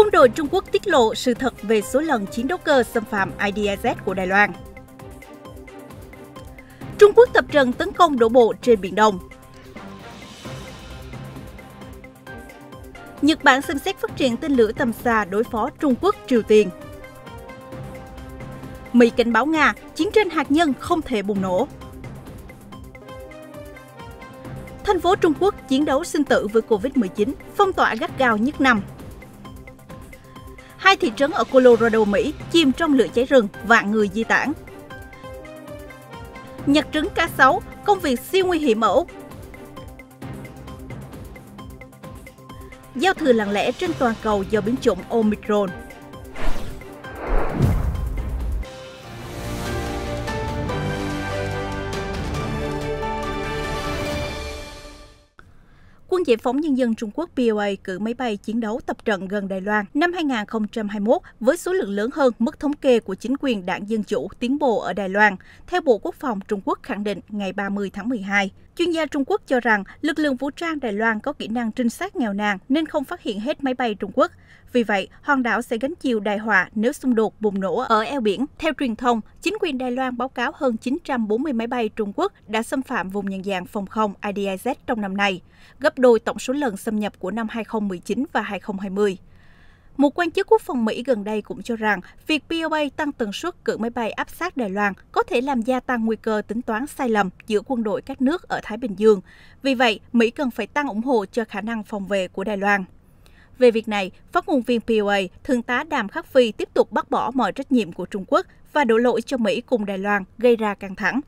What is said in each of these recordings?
Quân đội Trung Quốc tiết lộ sự thật về số lần chiến đấu cơ xâm phạm IDIZ của Đài Loan. Trung Quốc tập trận tấn công đổ bộ trên Biển Đông. Nhật Bản xem xét phát triển tên lửa tầm xa đối phó Trung Quốc, Triều Tiên. Mỹ cảnh báo Nga, chiến tranh hạt nhân không thể bùng nổ. Thành phố Trung Quốc chiến đấu sinh tử với Covid-19, phong tỏa gắt gao nhất năm, hai thị trấn ở Colorado, Mỹ chìm trong lửa cháy rừng vạn người di tản. Nhật trứng cá sấu, công việc siêu nguy hiểm ở Úc. Giao thừa lặng lẽ trên toàn cầu do biến chủng Omicron. Giải phóng Nhân dân Trung Quốc POA cử máy bay chiến đấu tập trận gần Đài Loan năm 2021 với số lượng lớn hơn mức thống kê của chính quyền đảng Dân Chủ tiến bộ ở Đài Loan, theo Bộ Quốc phòng Trung Quốc khẳng định ngày 30 tháng 12. Chuyên gia Trung Quốc cho rằng lực lượng vũ trang Đài Loan có kỹ năng trinh sát nghèo nàn nên không phát hiện hết máy bay Trung Quốc. Vì vậy, hòn đảo sẽ gánh chịu đại họa nếu xung đột bùng nổ ở eo biển. Theo truyền thông, chính quyền Đài Loan báo cáo hơn 940 máy bay Trung Quốc đã xâm phạm vùng nhận dạng phòng không IDIZ trong năm nay, gấp đôi tổng số lần xâm nhập của năm 2019 và 2020. Một quan chức quốc phòng Mỹ gần đây cũng cho rằng việc POA tăng tần suất cử máy bay áp sát Đài Loan có thể làm gia tăng nguy cơ tính toán sai lầm giữa quân đội các nước ở Thái Bình Dương. Vì vậy, Mỹ cần phải tăng ủng hộ cho khả năng phòng vệ của Đài Loan. Về việc này, phát ngôn viên POA, Thượng tá Đàm Khắc Phi tiếp tục bác bỏ mọi trách nhiệm của Trung Quốc và đổ lỗi cho Mỹ cùng Đài Loan gây ra căng thẳng.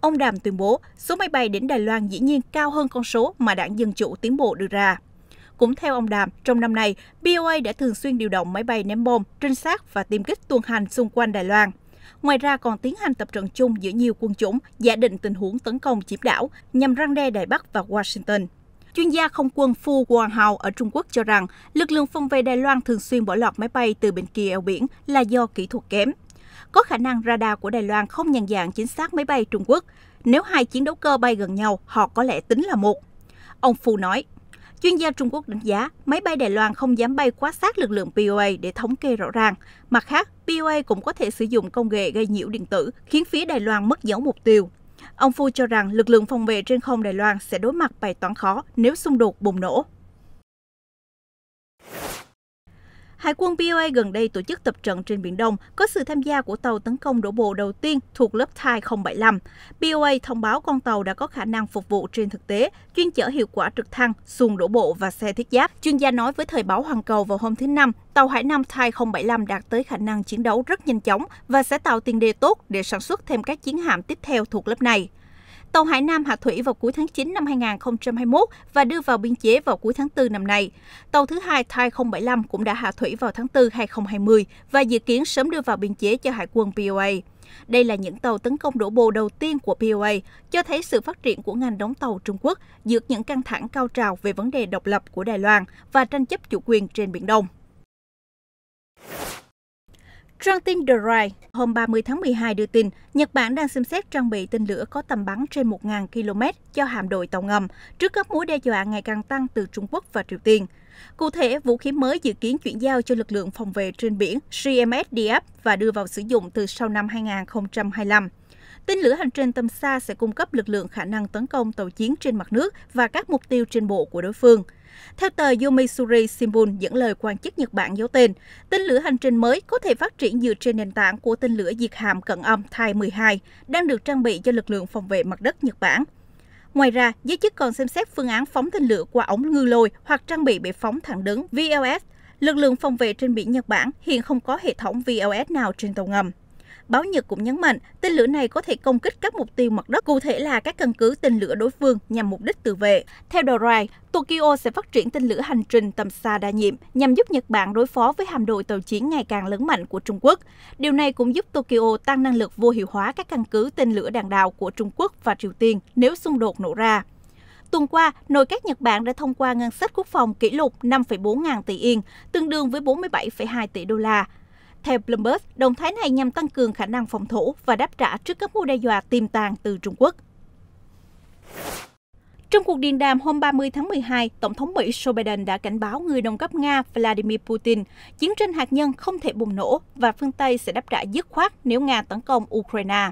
Ông Đàm tuyên bố số máy bay đến Đài Loan dĩ nhiên cao hơn con số mà đảng Dân Chủ tiến bộ đưa ra. Cũng theo ông Đàm, trong năm nay, BOA đã thường xuyên điều động máy bay ném bom, trinh sát và tiêm kích tuần hành xung quanh Đài Loan. Ngoài ra còn tiến hành tập trận chung giữa nhiều quân chủng, giả định tình huống tấn công chiếm đảo nhằm răng đe Đài Bắc và Washington. Chuyên gia không quân Fu Guanhao ở Trung Quốc cho rằng lực lượng phòng vệ Đài Loan thường xuyên bỏ lọt máy bay từ bên kia eo biển là do kỹ thuật kém. Có khả năng radar của Đài Loan không nhận dạng chính xác máy bay Trung Quốc. Nếu hai chiến đấu cơ bay gần nhau, họ có lẽ tính là một. Ông Fu nói, Chuyên gia Trung Quốc đánh giá máy bay Đài Loan không dám bay quá sát lực lượng POA để thống kê rõ ràng. Mặt khác, POA cũng có thể sử dụng công nghệ gây nhiễu điện tử, khiến phía Đài Loan mất dấu mục tiêu. Ông Phu cho rằng lực lượng phòng vệ trên không Đài Loan sẽ đối mặt bài toán khó nếu xung đột bùng nổ. Hải quân BOA gần đây tổ chức tập trận trên Biển Đông có sự tham gia của tàu tấn công đổ bộ đầu tiên thuộc lớp Thai 075. BOA thông báo con tàu đã có khả năng phục vụ trên thực tế, chuyên chở hiệu quả trực thăng, xuồng đổ bộ và xe thiết giáp. Chuyên gia nói với thời báo Hoàn Cầu vào hôm thứ Năm, tàu Hải Nam Thai 075 đạt tới khả năng chiến đấu rất nhanh chóng và sẽ tạo tiền đề tốt để sản xuất thêm các chiến hạm tiếp theo thuộc lớp này. Tàu Hải Nam hạ thủy vào cuối tháng 9 năm 2021 và đưa vào biên chế vào cuối tháng 4 năm nay. Tàu thứ hai Thai 075 cũng đã hạ thủy vào tháng 4 2020 và dự kiến sớm đưa vào biên chế cho Hải quân POA. Đây là những tàu tấn công đổ bộ đầu tiên của POA, cho thấy sự phát triển của ngành đóng tàu Trung Quốc dược những căng thẳng cao trào về vấn đề độc lập của Đài Loan và tranh chấp chủ quyền trên Biển Đông. Trang tin The Rai hôm 30 tháng 12 đưa tin, Nhật Bản đang xem xét trang bị tên lửa có tầm bắn trên 1.000 km cho hạm đội tàu ngầm trước các mối đe dọa ngày càng tăng từ Trung Quốc và Triều Tiên. Cụ thể, vũ khí mới dự kiến chuyển giao cho lực lượng phòng vệ trên biển CMSDF và đưa vào sử dụng từ sau năm 2025. Tên lửa hành trình tầm xa sẽ cung cấp lực lượng khả năng tấn công tàu chiến trên mặt nước và các mục tiêu trên bộ của đối phương – theo tờ Yomiuri Shimbun, dẫn lời quan chức Nhật Bản giấu tên, tên lửa hành trình mới có thể phát triển dựa trên nền tảng của tên lửa diệt hạm cận âm Thai-12 đang được trang bị cho lực lượng phòng vệ mặt đất Nhật Bản. Ngoài ra, giới chức còn xem xét phương án phóng tên lửa qua ống ngư lôi hoặc trang bị bệ phóng thẳng đứng VLS. Lực lượng phòng vệ trên biển Nhật Bản hiện không có hệ thống VLS nào trên tàu ngầm. Báo Nhật cũng nhấn mạnh tên lửa này có thể công kích các mục tiêu mặt đất, cụ thể là các căn cứ tên lửa đối phương nhằm mục đích tự vệ. Theo Dorai, Tokyo sẽ phát triển tên lửa hành trình tầm xa đa nhiệm nhằm giúp Nhật Bản đối phó với hàm đội tàu chiến ngày càng lớn mạnh của Trung Quốc. Điều này cũng giúp Tokyo tăng năng lực vô hiệu hóa các căn cứ tên lửa đạn đạo của Trung Quốc và Triều Tiên nếu xung đột nổ ra. Tuần qua, nội các Nhật Bản đã thông qua ngân sách quốc phòng kỷ lục 5,4 ngàn tỷ yên, tương đương với 47,2 tỷ đô la. Theo Bloomberg, động thái này nhằm tăng cường khả năng phòng thủ và đáp trả trước các mối đe dọa tiềm tàng từ Trung Quốc. Trong cuộc điện đàm hôm 30 tháng 12, Tổng thống Mỹ Joe Biden đã cảnh báo người đồng cấp Nga Vladimir Putin chiến tranh hạt nhân không thể bùng nổ và phương Tây sẽ đáp trả dứt khoát nếu Nga tấn công Ukraine.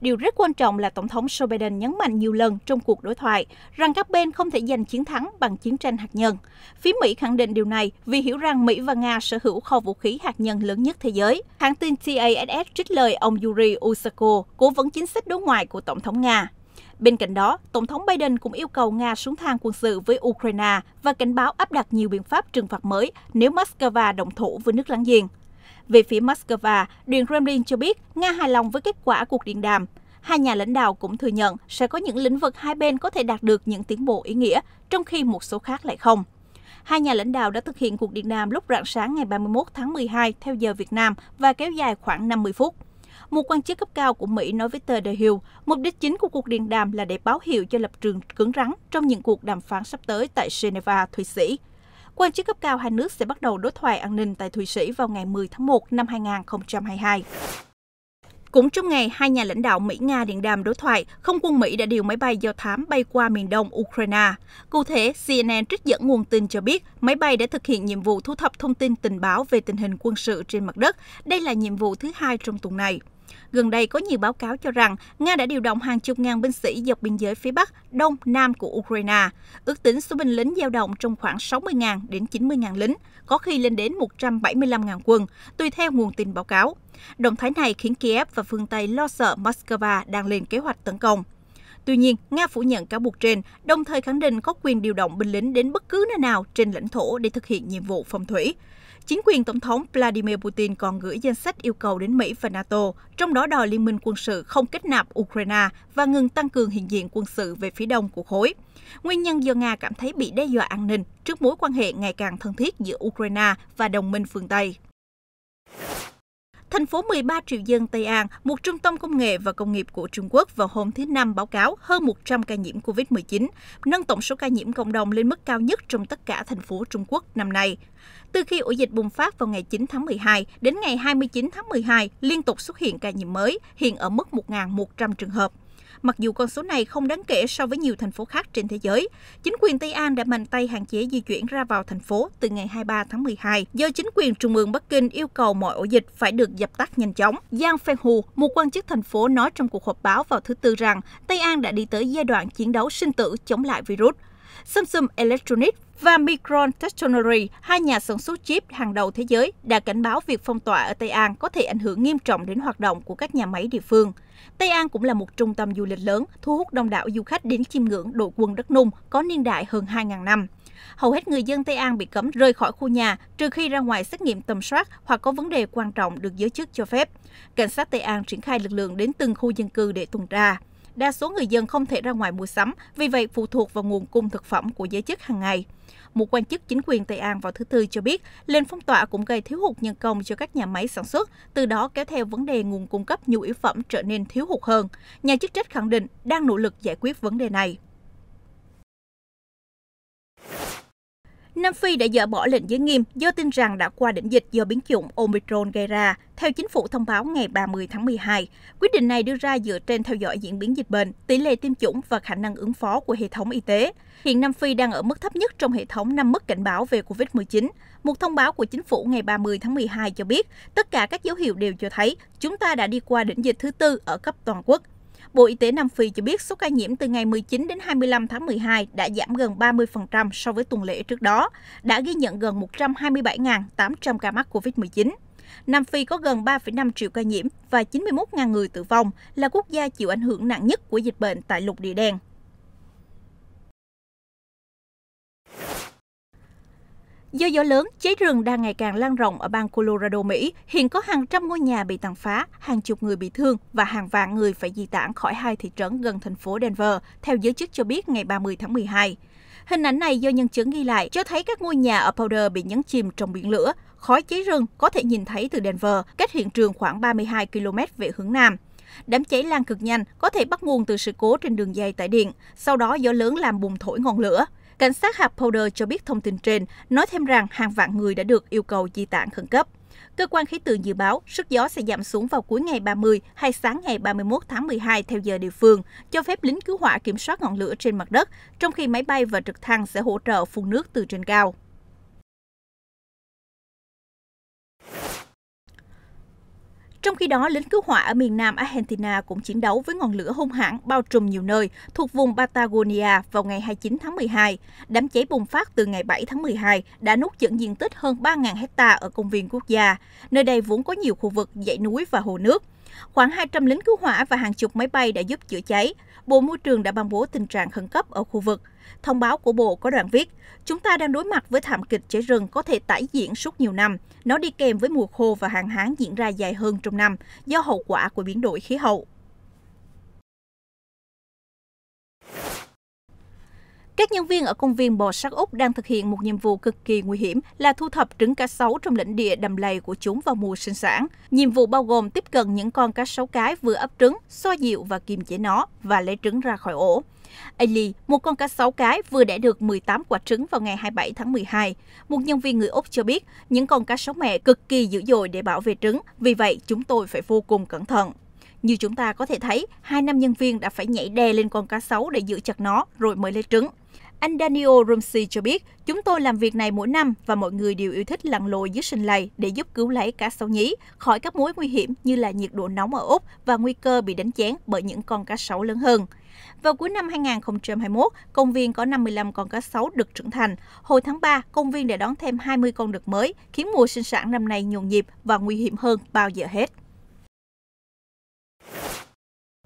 Điều rất quan trọng là Tổng thống Joe Biden nhấn mạnh nhiều lần trong cuộc đối thoại rằng các bên không thể giành chiến thắng bằng chiến tranh hạt nhân. Phía Mỹ khẳng định điều này vì hiểu rằng Mỹ và Nga sở hữu kho vũ khí hạt nhân lớn nhất thế giới. Hãng tin TASS trích lời ông Yuri Usako, cố vấn chính sách đối ngoại của Tổng thống Nga. Bên cạnh đó, Tổng thống Biden cũng yêu cầu Nga xuống thang quân sự với Ukraine và cảnh báo áp đặt nhiều biện pháp trừng phạt mới nếu Moscow động thủ với nước láng giềng. Về phía Moscow, Điện Kremlin cho biết Nga hài lòng với kết quả cuộc điện đàm. Hai nhà lãnh đạo cũng thừa nhận sẽ có những lĩnh vực hai bên có thể đạt được những tiến bộ ý nghĩa, trong khi một số khác lại không. Hai nhà lãnh đạo đã thực hiện cuộc điện đàm lúc rạng sáng ngày 31 tháng 12 theo giờ Việt Nam và kéo dài khoảng 50 phút. Một quan chức cấp cao của Mỹ nói với tờ The Hill, mục đích chính của cuộc điện đàm là để báo hiệu cho lập trường cứng rắn trong những cuộc đàm phán sắp tới tại Geneva, Thụy Sĩ quan chức cấp cao hai nước sẽ bắt đầu đối thoại an ninh tại Thụy Sĩ vào ngày 10 tháng 1 năm 2022. Cũng trong ngày, hai nhà lãnh đạo Mỹ-Nga điện đàm đối thoại, không quân Mỹ đã điều máy bay do thám bay qua miền đông Ukraine. Cụ thể, CNN trích dẫn nguồn tin cho biết máy bay đã thực hiện nhiệm vụ thu thập thông tin tình báo về tình hình quân sự trên mặt đất. Đây là nhiệm vụ thứ hai trong tuần này. Gần đây có nhiều báo cáo cho rằng Nga đã điều động hàng chục ngàn binh sĩ dọc biên giới phía Bắc, Đông, Nam của Ukraine. Ước tính số binh lính dao động trong khoảng 60.000 đến 90.000 lính, có khi lên đến 175.000 quân, tùy theo nguồn tin báo cáo. Động thái này khiến Kiev và phương Tây lo sợ Moscow đang lên kế hoạch tấn công. Tuy nhiên, Nga phủ nhận cáo buộc trên, đồng thời khẳng định có quyền điều động binh lính đến bất cứ nơi nào trên lãnh thổ để thực hiện nhiệm vụ phòng thủy. Chính quyền Tổng thống Vladimir Putin còn gửi danh sách yêu cầu đến Mỹ và NATO, trong đó đòi Liên minh quân sự không kết nạp Ukraine và ngừng tăng cường hiện diện quân sự về phía đông của khối. Nguyên nhân do Nga cảm thấy bị đe dọa an ninh trước mối quan hệ ngày càng thân thiết giữa Ukraine và đồng minh phương Tây thành phố 13 triệu dân Tây An, một trung tâm công nghệ và công nghiệp của Trung Quốc vào hôm thứ Năm báo cáo hơn 100 ca nhiễm COVID-19, nâng tổng số ca nhiễm cộng đồng lên mức cao nhất trong tất cả thành phố Trung Quốc năm nay. Từ khi ổ dịch bùng phát vào ngày 9 tháng 12 đến ngày 29 tháng 12 liên tục xuất hiện ca nhiễm mới, hiện ở mức 1.100 trường hợp. Mặc dù con số này không đáng kể so với nhiều thành phố khác trên thế giới, chính quyền Tây An đã mạnh tay hạn chế di chuyển ra vào thành phố từ ngày 23 tháng 12 do chính quyền Trung ương Bắc Kinh yêu cầu mọi ổ dịch phải được dập tắt nhanh chóng. Giang Phan Hù, một quan chức thành phố nói trong cuộc họp báo vào thứ Tư rằng Tây An đã đi tới giai đoạn chiến đấu sinh tử chống lại virus. Samsung Electronics và Micron Technology, hai nhà sản xuất chip hàng đầu thế giới, đã cảnh báo việc phong tỏa ở Tây An có thể ảnh hưởng nghiêm trọng đến hoạt động của các nhà máy địa phương. Tây An cũng là một trung tâm du lịch lớn, thu hút đông đảo du khách đến chiêm ngưỡng đội quân đất nung có niên đại hơn 2.000 năm. Hầu hết người dân Tây An bị cấm rời khỏi khu nhà trừ khi ra ngoài xét nghiệm tầm soát hoặc có vấn đề quan trọng được giới chức cho phép. Cảnh sát Tây An triển khai lực lượng đến từng khu dân cư để tuần tra đa số người dân không thể ra ngoài mua sắm, vì vậy phụ thuộc vào nguồn cung thực phẩm của giới chức hàng ngày. Một quan chức chính quyền Tây An vào thứ Tư cho biết, lệnh phong tỏa cũng gây thiếu hụt nhân công cho các nhà máy sản xuất, từ đó kéo theo vấn đề nguồn cung cấp nhu yếu phẩm trở nên thiếu hụt hơn. Nhà chức trách khẳng định đang nỗ lực giải quyết vấn đề này. Nam Phi đã dỡ bỏ lệnh giới nghiêm do tin rằng đã qua đỉnh dịch do biến chủng Omicron gây ra, theo chính phủ thông báo ngày 30 tháng 12. Quyết định này đưa ra dựa trên theo dõi diễn biến dịch bệnh, tỷ lệ tiêm chủng và khả năng ứng phó của hệ thống y tế. Hiện Nam Phi đang ở mức thấp nhất trong hệ thống 5 mức cảnh báo về COVID-19. Một thông báo của chính phủ ngày 30 tháng 12 cho biết, tất cả các dấu hiệu đều cho thấy chúng ta đã đi qua đỉnh dịch thứ tư ở cấp toàn quốc Bộ Y tế Nam Phi cho biết số ca nhiễm từ ngày 19 đến 25 tháng 12 đã giảm gần 30% so với tuần lễ trước đó, đã ghi nhận gần 127.800 ca mắc COVID-19. Nam Phi có gần 3,5 triệu ca nhiễm và 91.000 người tử vong, là quốc gia chịu ảnh hưởng nặng nhất của dịch bệnh tại lục địa đen. Do gió lớn, cháy rừng đang ngày càng lan rộng ở bang Colorado, Mỹ. Hiện có hàng trăm ngôi nhà bị tàn phá, hàng chục người bị thương và hàng vạn người phải di tản khỏi hai thị trấn gần thành phố Denver, theo giới chức cho biết ngày 30 tháng 12. Hình ảnh này do nhân chứng ghi lại cho thấy các ngôi nhà ở Powder bị nhấn chìm trong biển lửa. Khói cháy rừng có thể nhìn thấy từ Denver, cách hiện trường khoảng 32 km về hướng nam. Đám cháy lan cực nhanh có thể bắt nguồn từ sự cố trên đường dây tải điện, sau đó gió lớn làm bùng thổi ngọn lửa. Cảnh sát hạt Powder cho biết thông tin trên, nói thêm rằng hàng vạn người đã được yêu cầu di tản khẩn cấp. Cơ quan khí tượng dự báo sức gió sẽ giảm xuống vào cuối ngày 30 hay sáng ngày 31 tháng 12 theo giờ địa phương, cho phép lính cứu hỏa kiểm soát ngọn lửa trên mặt đất, trong khi máy bay và trực thăng sẽ hỗ trợ phun nước từ trên cao. Trong khi đó, lính cứu hỏa ở miền nam Argentina cũng chiến đấu với ngọn lửa hung hãn bao trùm nhiều nơi thuộc vùng Patagonia vào ngày 29 tháng 12. Đám cháy bùng phát từ ngày 7 tháng 12 đã nuốt chửng diện tích hơn 3.000 hecta ở công viên quốc gia. Nơi đây vốn có nhiều khu vực dãy núi và hồ nước. Khoảng 200 lính cứu hỏa và hàng chục máy bay đã giúp chữa cháy. Bộ Môi trường đã ban bố tình trạng khẩn cấp ở khu vực. Thông báo của Bộ có đoạn viết, chúng ta đang đối mặt với thảm kịch cháy rừng có thể tái diễn suốt nhiều năm. Nó đi kèm với mùa khô và hạn hán diễn ra dài hơn trong năm do hậu quả của biến đổi khí hậu. Các nhân viên ở công viên bò sát Úc đang thực hiện một nhiệm vụ cực kỳ nguy hiểm là thu thập trứng cá sấu trong lãnh địa đầm lầy của chúng vào mùa sinh sản. Nhiệm vụ bao gồm tiếp cận những con cá sấu cái vừa ấp trứng, xoa dịu và kiềm chế nó và lấy trứng ra khỏi ổ. Ailey, một con cá sấu cái vừa đẻ được 18 quả trứng vào ngày 27 tháng 12. Một nhân viên người Úc cho biết những con cá sấu mẹ cực kỳ dữ dội để bảo vệ trứng, vì vậy chúng tôi phải vô cùng cẩn thận. Như chúng ta có thể thấy, hai nam nhân viên đã phải nhảy đè lên con cá sấu để giữ chặt nó rồi mới lấy trứng. Anh Daniel Rumsey cho biết, chúng tôi làm việc này mỗi năm và mọi người đều yêu thích lặn lội dưới sinh lầy để giúp cứu lấy cá sấu nhí khỏi các mối nguy hiểm như là nhiệt độ nóng ở Úc và nguy cơ bị đánh chén bởi những con cá sấu lớn hơn. Vào cuối năm 2021, công viên có 55 con cá sấu được trưởng thành. Hồi tháng 3, công viên đã đón thêm 20 con đực mới, khiến mùa sinh sản năm nay nhộn nhịp và nguy hiểm hơn bao giờ hết.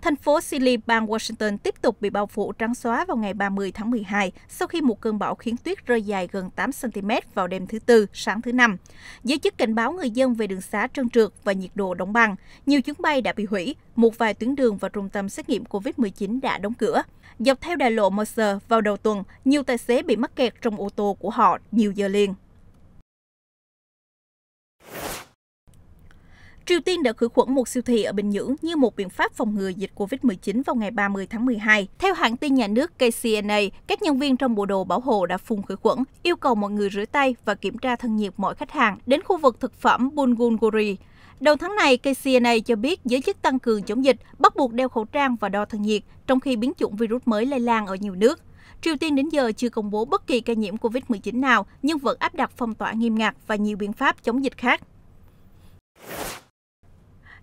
Thành phố Silly, bang Washington tiếp tục bị bao phủ trắng xóa vào ngày 30 tháng 12 sau khi một cơn bão khiến tuyết rơi dài gần 8 cm vào đêm thứ Tư, sáng thứ Năm. Giới chức cảnh báo người dân về đường xá trơn trượt và nhiệt độ đóng băng. Nhiều chuyến bay đã bị hủy, một vài tuyến đường và trung tâm xét nghiệm COVID-19 đã đóng cửa. Dọc theo đại lộ Mercer vào đầu tuần, nhiều tài xế bị mắc kẹt trong ô tô của họ nhiều giờ liền. Triều Tiên đã khử khuẩn một siêu thị ở Bình Nhưỡng như một biện pháp phòng ngừa dịch COVID-19 vào ngày 30 tháng 12. Theo hãng tin nhà nước KCNA, các nhân viên trong bộ đồ bảo hộ đã phun khử khuẩn, yêu cầu mọi người rửa tay và kiểm tra thân nhiệt mọi khách hàng đến khu vực thực phẩm Bungungori. Đầu tháng này, KCNA cho biết giới chức tăng cường chống dịch bắt buộc đeo khẩu trang và đo thân nhiệt, trong khi biến chủng virus mới lây lan ở nhiều nước. Triều Tiên đến giờ chưa công bố bất kỳ ca nhiễm COVID-19 nào, nhưng vẫn áp đặt phong tỏa nghiêm ngặt và nhiều biện pháp chống dịch khác.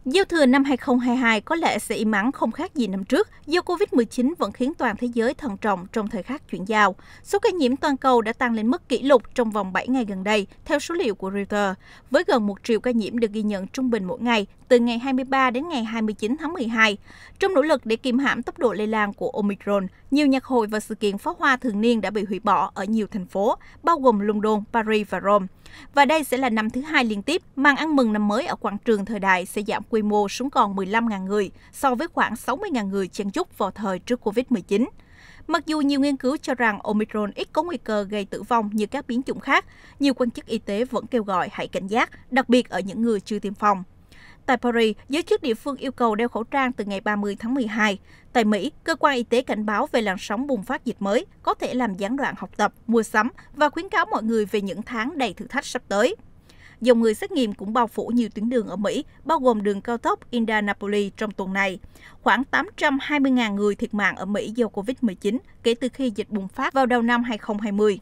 Giao thừa năm 2022 có lẽ sẽ im ắng không khác gì năm trước, do Covid-19 vẫn khiến toàn thế giới thận trọng trong thời khắc chuyển giao. Số ca nhiễm toàn cầu đã tăng lên mức kỷ lục trong vòng 7 ngày gần đây, theo số liệu của Reuters, với gần 1 triệu ca nhiễm được ghi nhận trung bình mỗi ngày từ ngày 23 đến ngày 29 tháng 12. Trong nỗ lực để kiềm hãm tốc độ lây lan của Omicron, nhiều nhạc hội và sự kiện pháo hoa thường niên đã bị hủy bỏ ở nhiều thành phố, bao gồm London, Paris và Rome. Và đây sẽ là năm thứ hai liên tiếp màn ăn mừng năm mới ở quảng trường thời đại sẽ giảm quy mô xuống còn 15.000 người so với khoảng 60.000 người chen chúc vào thời trước Covid-19. Mặc dù nhiều nghiên cứu cho rằng Omicron ít có nguy cơ gây tử vong như các biến chủng khác, nhiều quan chức y tế vẫn kêu gọi hãy cảnh giác, đặc biệt ở những người chưa tiêm phòng. Tại Paris, giới chức địa phương yêu cầu đeo khẩu trang từ ngày 30 tháng 12. Tại Mỹ, cơ quan y tế cảnh báo về làn sóng bùng phát dịch mới có thể làm gián đoạn học tập, mua sắm và khuyến cáo mọi người về những tháng đầy thử thách sắp tới. Dòng người xét nghiệm cũng bao phủ nhiều tuyến đường ở Mỹ, bao gồm đường cao tốc Indianapolis trong tuần này. Khoảng 820.000 người thiệt mạng ở Mỹ do COVID-19 kể từ khi dịch bùng phát vào đầu năm 2020.